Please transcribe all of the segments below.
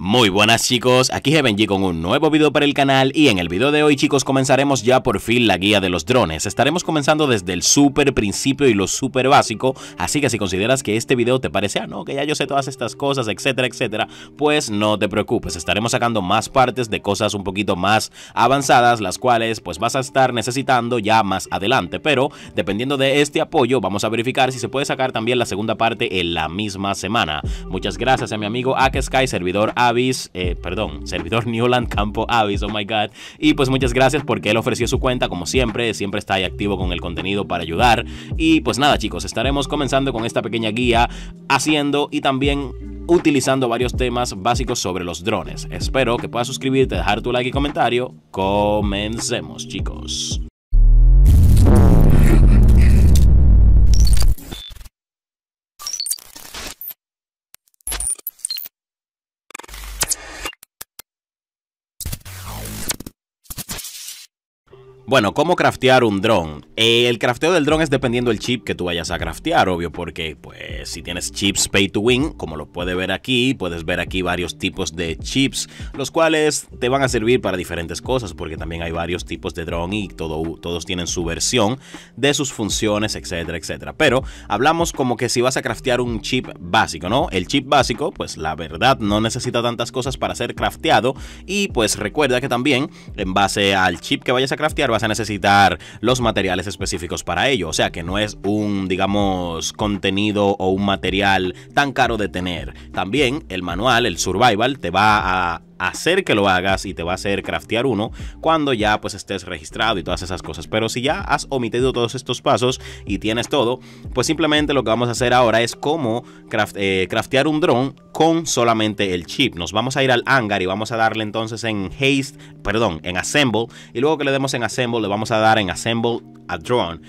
Muy buenas chicos, aquí es con un nuevo video para el canal y en el video de hoy chicos comenzaremos ya por fin la guía de los drones. Estaremos comenzando desde el super principio y lo super básico, así que si consideras que este video te parece, ah no, que ya yo sé todas estas cosas, etcétera, etcétera, pues no te preocupes, estaremos sacando más partes de cosas un poquito más avanzadas, las cuales pues vas a estar necesitando ya más adelante, pero dependiendo de este apoyo vamos a verificar si se puede sacar también la segunda parte en la misma semana. Muchas gracias a mi amigo Ake Sky, servidor a Avis, eh, perdón, servidor Newland Campo Avis, oh my god. Y pues muchas gracias porque él ofreció su cuenta como siempre, siempre está ahí activo con el contenido para ayudar. Y pues nada chicos, estaremos comenzando con esta pequeña guía haciendo y también utilizando varios temas básicos sobre los drones. Espero que puedas suscribirte, dejar tu like y comentario. Comencemos, chicos. Bueno, ¿cómo craftear un dron? Eh, el crafteo del dron es dependiendo del chip que tú vayas a craftear, obvio, porque pues si tienes chips pay to win, como lo puedes ver aquí, puedes ver aquí varios tipos de chips, los cuales te van a servir para diferentes cosas, porque también hay varios tipos de dron y todo, todos tienen su versión de sus funciones, etcétera, etcétera. Pero hablamos como que si vas a craftear un chip básico, ¿no? El chip básico, pues la verdad no necesita tantas cosas para ser crafteado y pues recuerda que también en base al chip que vayas a craftear, a necesitar los materiales específicos para ello. O sea que no es un, digamos, contenido o un material tan caro de tener. También el manual, el survival, te va a hacer que lo hagas y te va a hacer craftear uno cuando ya pues estés registrado y todas esas cosas. Pero si ya has omitido todos estos pasos y tienes todo, pues simplemente lo que vamos a hacer ahora es como eh, craftear un dron con solamente el chip. Nos vamos a ir al hangar y vamos a darle entonces en haste, perdón, en assemble y luego que le demos en assemble le vamos a dar en assemble a drone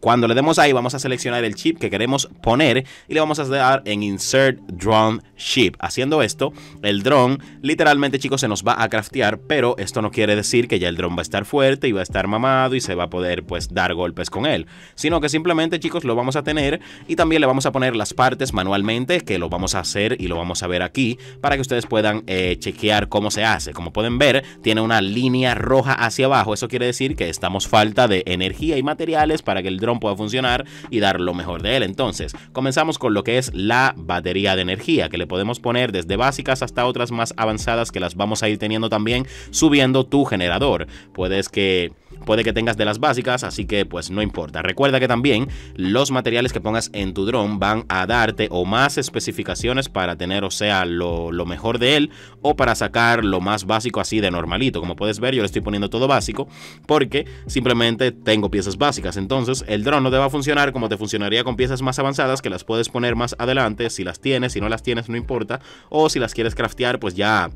cuando le demos ahí, vamos a seleccionar el chip que queremos poner y le vamos a dar en Insert Drone Chip. Haciendo esto, el drone literalmente, chicos, se nos va a craftear, pero esto no quiere decir que ya el drone va a estar fuerte y va a estar mamado y se va a poder, pues, dar golpes con él, sino que simplemente, chicos, lo vamos a tener y también le vamos a poner las partes manualmente, que lo vamos a hacer y lo vamos a ver aquí para que ustedes puedan eh, chequear cómo se hace. Como pueden ver, tiene una línea roja hacia abajo, eso quiere decir que estamos falta de energía y materiales para que el drone pueda funcionar y dar lo mejor de él. Entonces, comenzamos con lo que es la batería de energía, que le podemos poner desde básicas hasta otras más avanzadas que las vamos a ir teniendo también subiendo tu generador. Puedes que Puede que tengas de las básicas, así que pues no importa. Recuerda que también los materiales que pongas en tu dron van a darte o más especificaciones para tener, o sea, lo, mejor de él o para sacar lo más básico así de normalito. Como puedes ver, yo le estoy poniendo todo básico porque simplemente tengo piezas básicas. Entonces el dron no te va a funcionar como te funcionaría con piezas más avanzadas que las puedes poner más adelante. Si las tienes, si no las tienes, no importa. O si las quieres craftear, pues ya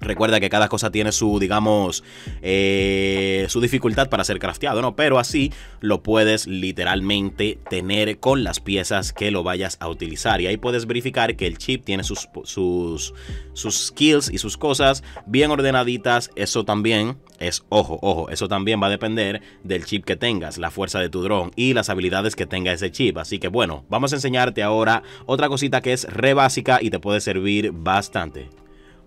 Recuerda que cada cosa tiene su, digamos, eh, su dificultad para ser crafteado, ¿no? Pero así lo puedes literalmente tener con las piezas que lo vayas a utilizar. Y ahí puedes verificar que el chip tiene sus, sus, sus skills y sus cosas bien ordenaditas. Eso también es, ojo, ojo, eso también va a depender del chip que tengas, la fuerza de tu dron y las habilidades que tenga ese chip. Así que bueno, vamos a enseñarte ahora otra cosita que es re básica y te puede servir bastante.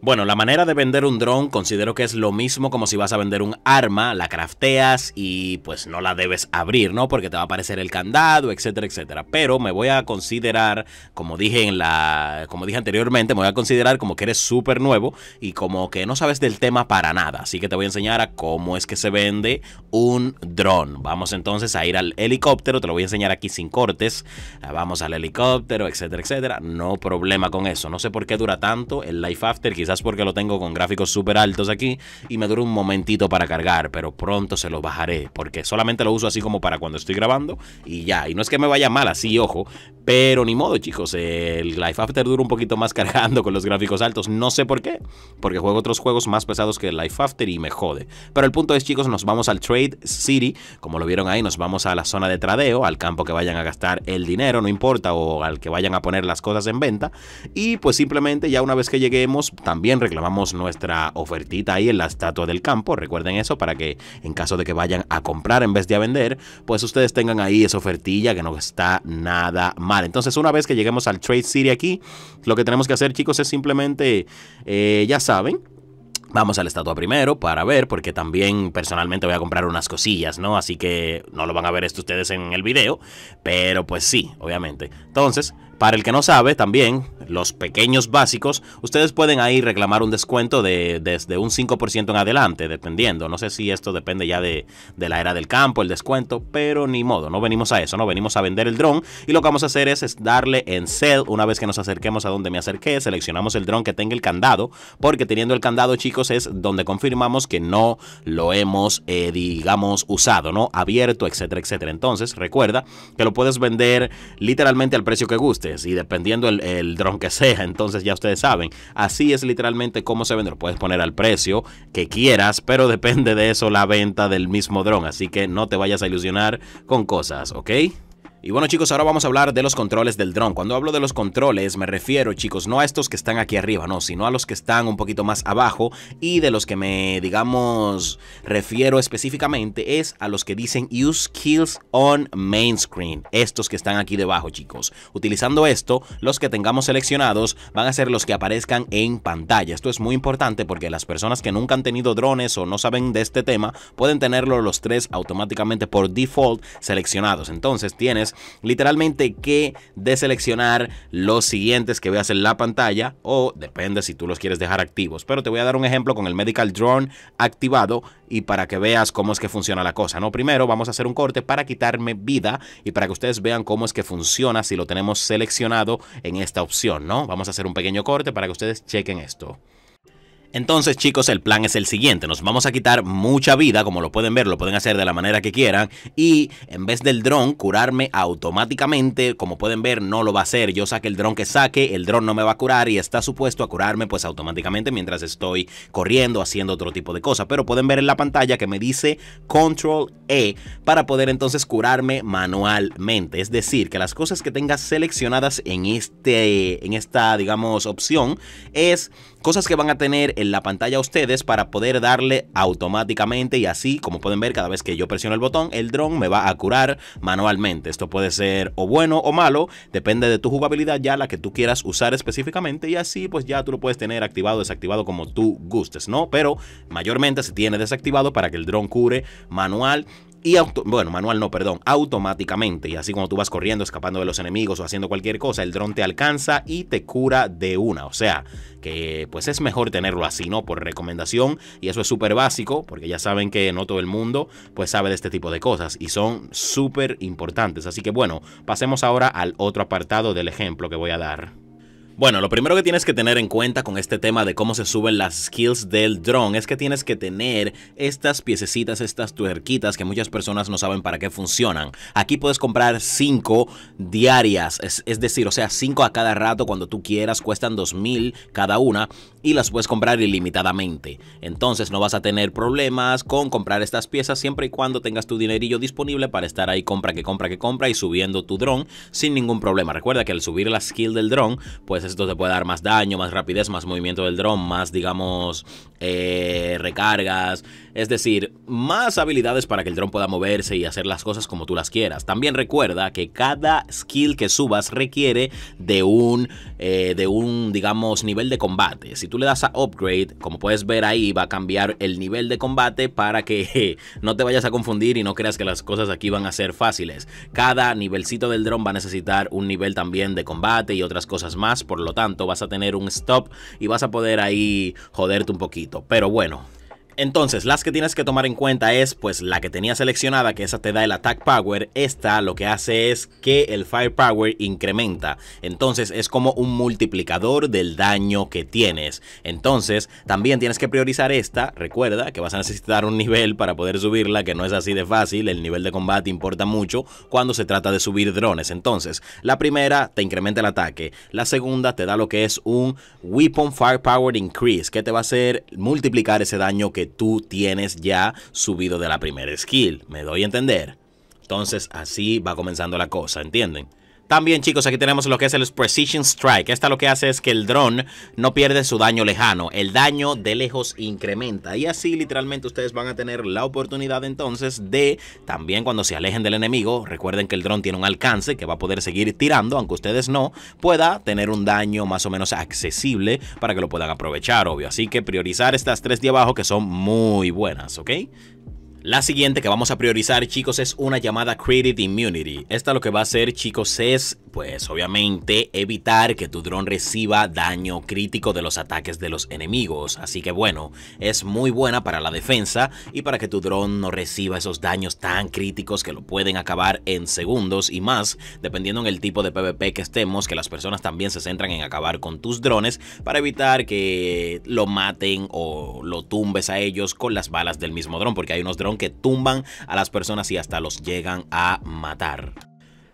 Bueno, la manera de vender un dron considero que es lo mismo como si vas a vender un arma, la crafteas y pues no la debes abrir, ¿no? Porque te va a aparecer el candado, etcétera, etcétera. Pero me voy a considerar, como dije en la, como dije anteriormente, me voy a considerar como que eres súper nuevo y como que no sabes del tema para nada. Así que te voy a enseñar a cómo es que se vende un dron. Vamos entonces a ir al helicóptero, te lo voy a enseñar aquí sin cortes. Vamos al helicóptero, etcétera, etcétera. No problema con eso. No sé por qué dura tanto el life after, quizás porque lo tengo con gráficos súper altos aquí y me dura un momentito para cargar, pero pronto se lo bajaré porque solamente lo uso así como para cuando estoy grabando y ya. Y no es que me vaya mal así, ojo, pero ni modo chicos, el Life After dura un poquito más cargando con los gráficos altos, no sé por qué, porque juego otros juegos más pesados que el Life After y me jode. Pero el punto es chicos, nos vamos al Trade City, como lo vieron ahí, nos vamos a la zona de tradeo, al campo que vayan a gastar el dinero, no importa, o al que vayan a poner las cosas en venta. Y pues simplemente ya una vez que lleguemos, también reclamamos nuestra ofertita ahí en la estatua del campo. Recuerden eso para que en caso de que vayan a comprar en vez de a vender, pues ustedes tengan ahí esa ofertilla que no está nada mal. Entonces una vez que lleguemos al Trade City aquí, lo que tenemos que hacer chicos es simplemente, eh, ya saben, Vamos a la estatua primero para ver, porque también personalmente voy a comprar unas cosillas, ¿no? Así que no lo van a ver esto ustedes en el video, pero pues sí, obviamente. Entonces, para el que no sabe, también, los pequeños básicos, ustedes pueden ahí reclamar un descuento de desde un 5% en adelante, dependiendo. No sé si esto depende ya de, la era del campo, el descuento, pero ni modo, no venimos a eso, no venimos a vender el dron. Y lo que vamos a hacer es, darle en sell una vez que nos acerquemos a donde me acerqué, seleccionamos el dron que tenga el candado, porque teniendo el candado, chicos, es donde confirmamos que no lo hemos, eh, digamos, usado, ¿no? Abierto, etcétera, etcétera. Entonces, recuerda que lo puedes vender literalmente al precio que guste y dependiendo el, dron que sea, entonces ya ustedes saben, así es literalmente cómo se vende. Lo puedes poner al precio que quieras, pero depende de eso la venta del mismo dron, así que no te vayas a ilusionar con cosas, ¿ok? Y bueno chicos, ahora vamos a hablar de los controles del dron. Cuando hablo de los controles me refiero chicos, no a estos que están aquí arriba, no, sino a los que están un poquito más abajo y de los que me digamos refiero específicamente es a los que dicen Use Skills on Main Screen, estos que están aquí debajo chicos. Utilizando esto, los que tengamos seleccionados van a ser los que aparezcan en pantalla. Esto es muy importante porque las personas que nunca han tenido drones o no saben de este tema pueden tenerlo los tres automáticamente por default seleccionados. Entonces tienes literalmente que deseleccionar los siguientes que veas en la pantalla o depende si tú los quieres dejar activos. Pero te voy a dar un ejemplo con el Medical Drone activado y para que veas cómo es que funciona la cosa. ¿no? Primero vamos a hacer un corte para quitarme vida y para que ustedes vean cómo es que funciona si lo tenemos seleccionado en esta opción. ¿no? Vamos a hacer un pequeño corte para que ustedes chequen esto. Entonces, chicos, el plan es el siguiente. Nos vamos a quitar mucha vida, como lo pueden ver, lo pueden hacer de la manera que quieran. Y en vez del dron curarme automáticamente, como pueden ver, no lo va a hacer. Yo saque el dron que saque, el dron no me va a curar y está supuesto a curarme pues automáticamente mientras estoy corriendo, haciendo otro tipo de cosas. Pero pueden ver en la pantalla que me dice Control E para poder entonces curarme manualmente. Es decir, que las cosas que tenga seleccionadas en, este, en esta, digamos, opción es cosas que van a tener en la pantalla ustedes para poder darle automáticamente y así, como pueden ver, cada vez que yo presiono el botón, el dron me va a curar manualmente. Esto puede ser o bueno o malo, depende de tu jugabilidad ya la que tú quieras usar específicamente y así pues ya tú lo puedes tener activado, desactivado como tú gustes, ¿no? Pero mayormente se tiene desactivado para que el dron cure manual y bueno, manual no, perdón, automáticamente. Y así como tú vas corriendo, escapando de los enemigos o haciendo cualquier cosa, el dron te alcanza y te cura de una. O sea, que pues es mejor tenerlo así, ¿no? Por recomendación. Y eso es súper básico, porque ya saben que no todo el mundo pues sabe de este tipo de cosas y son súper importantes. Así que bueno, pasemos ahora al otro apartado del ejemplo que voy a dar. Bueno, lo primero que tienes que tener en cuenta con este tema de cómo se suben las skills del drone es que tienes que tener estas piececitas, estas tuerquitas que muchas personas no saben para qué funcionan. Aquí puedes comprar 5 diarias, es, decir, o sea, 5 a cada rato cuando tú quieras, cuestan 2000 cada una y las puedes comprar ilimitadamente. Entonces no vas a tener problemas con comprar estas piezas siempre y cuando tengas tu dinerillo disponible para estar ahí compra que compra que compra y subiendo tu drone sin ningún problema. Recuerda que al subir la skill del drone, pues esto te puede dar más daño, más rapidez, más movimiento del dron, más, digamos, eh, recargas. Es decir, más habilidades para que el dron pueda moverse y hacer las cosas como tú las quieras. También recuerda que cada skill que subas requiere de un, eh, de un digamos, nivel de combate. Si tú le das a upgrade, como puedes ver ahí, va a cambiar el nivel de combate para que no te vayas a confundir y no creas que las cosas aquí van a ser fáciles. Cada nivelcito del dron va a necesitar un nivel también de combate y otras cosas más por lo tanto vas a tener un stop y vas a poder ahí joderte un poquito. Pero bueno, entonces, las que tienes que tomar en cuenta es pues la que tenía seleccionada, que esa te da el attack power, esta lo que hace es que el firepower incrementa. Entonces, es como un multiplicador del daño que tienes. Entonces, también tienes que priorizar esta, recuerda que vas a necesitar un nivel para poder subirla, que no es así de fácil, el nivel de combate importa mucho cuando se trata de subir drones. Entonces, la primera te incrementa el ataque, la segunda te da lo que es un weapon fire power increase, que te va a hacer multiplicar ese daño que tú tienes ya subido de la primera skill. ¿Me doy a entender? Entonces así va comenzando la cosa, ¿entienden? También chicos, aquí tenemos lo que es el Precision Strike. Esta lo que hace es que el dron no pierde su daño lejano, el daño de lejos incrementa. Y así literalmente ustedes van a tener la oportunidad entonces de, también cuando se alejen del enemigo, recuerden que el dron tiene un alcance que va a poder seguir tirando, aunque ustedes no, pueda tener un daño más o menos accesible para que lo puedan aprovechar, obvio. Así que priorizar estas tres de abajo que son muy buenas, ¿ok? La siguiente que vamos a priorizar, chicos, es una llamada Created Immunity. Esta lo que va a hacer, chicos, es pues obviamente evitar que tu dron reciba daño crítico de los ataques de los enemigos. Así que bueno, es muy buena para la defensa y para que tu dron no reciba esos daños tan críticos que lo pueden acabar en segundos y más, dependiendo en el tipo de PvP que estemos, que las personas también se centran en acabar con tus drones para evitar que lo maten o lo tumbes a ellos con las balas del mismo dron, porque hay unos drones que tumban a las personas y hasta los llegan a matar.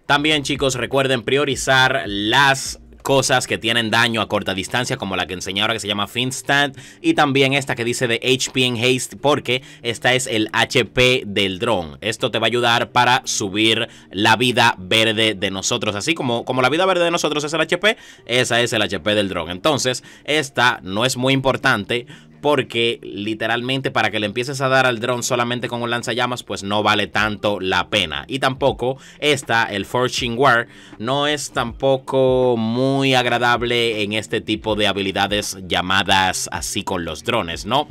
También chicos recuerden priorizar las cosas que tienen daño a corta distancia, como la que enseñé ahora que se llama Finstand, y también esta que dice de HP en Haste, porque esta es el HP del dron. Esto te va a ayudar para subir la vida verde de nosotros, así como, como la vida verde de nosotros es el HP, esa es el HP del dron. Entonces, esta no es muy importante, porque literalmente para que le empieces a dar al dron solamente con un lanzallamas, pues no vale tanto la pena. Y tampoco esta, el Fortune War, no es tampoco muy agradable en este tipo de habilidades llamadas así con los drones, ¿no?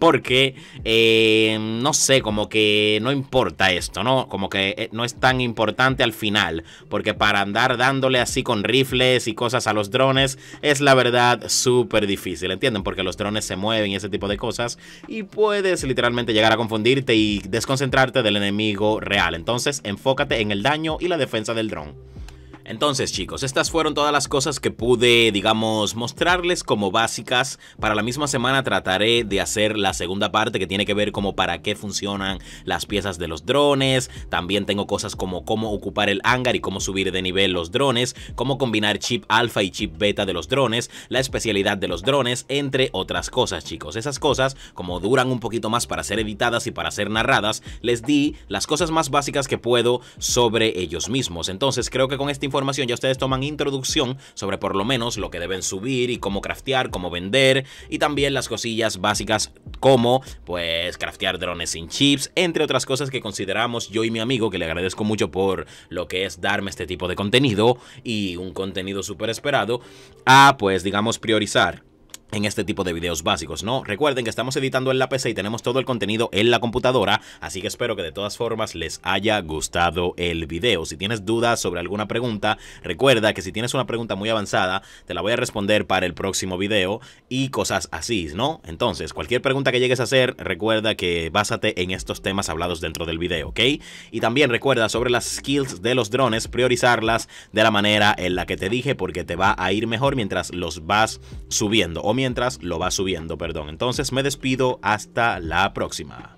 porque, eh, no sé, como que no importa esto, ¿no? Como que eh, no es tan importante al final, porque para andar dándole así con rifles y cosas a los drones es la verdad súper difícil, ¿entienden? Porque los drones se mueven y ese tipo de cosas y puedes literalmente llegar a confundirte y desconcentrarte del enemigo real. Entonces, enfócate en el daño y la defensa del dron. Entonces chicos, estas fueron todas las cosas que pude, digamos, mostrarles como básicas. Para la misma semana trataré de hacer la segunda parte que tiene que ver como para qué funcionan las piezas de los drones. También tengo cosas como cómo ocupar el hangar y cómo subir de nivel los drones, cómo combinar chip alfa y chip beta de los drones, la especialidad de los drones, entre otras cosas chicos. Esas cosas, como duran un poquito más para ser editadas y para ser narradas, les di las cosas más básicas que puedo sobre ellos mismos. Entonces creo que con esta información ya ustedes toman introducción sobre por lo menos lo que deben subir y cómo craftear, cómo vender y también las cosillas básicas como pues craftear drones sin chips, entre otras cosas que consideramos yo y mi amigo, que le agradezco mucho por lo que es darme este tipo de contenido y un contenido súper esperado, a pues digamos priorizar en este tipo de videos básicos, ¿no? Recuerden que estamos editando en la PC y tenemos todo el contenido en la computadora, así que espero que de todas formas les haya gustado el video. Si tienes dudas sobre alguna pregunta, recuerda que si tienes una pregunta muy avanzada, te la voy a responder para el próximo video y cosas así, ¿no? Entonces, cualquier pregunta que llegues a hacer, recuerda que básate en estos temas hablados dentro del video, ¿ok? Y también recuerda sobre las skills de los drones, priorizarlas de la manera en la que te dije porque te va a ir mejor mientras los vas subiendo mientras lo va subiendo, perdón. Entonces me despido hasta la próxima.